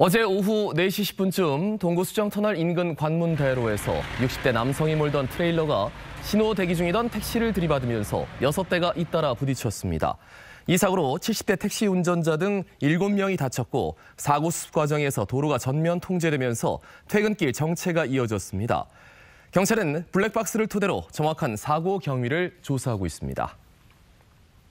어제 오후 4시 10분쯤 동구 수정터널 인근 관문대로에서 60대 남성이 몰던 트레일러가 신호 대기 중이던 택시를 들이받으면서 6대가 잇따라 부딪혔습니다. 이 사고로 70대 택시 운전자 등 7명이 다쳤고 사고 수습 과정에서 도로가 전면 통제되면서 퇴근길 정체가 이어졌습니다. 경찰은 블랙박스를 토대로 정확한 사고 경위를 조사하고 있습니다.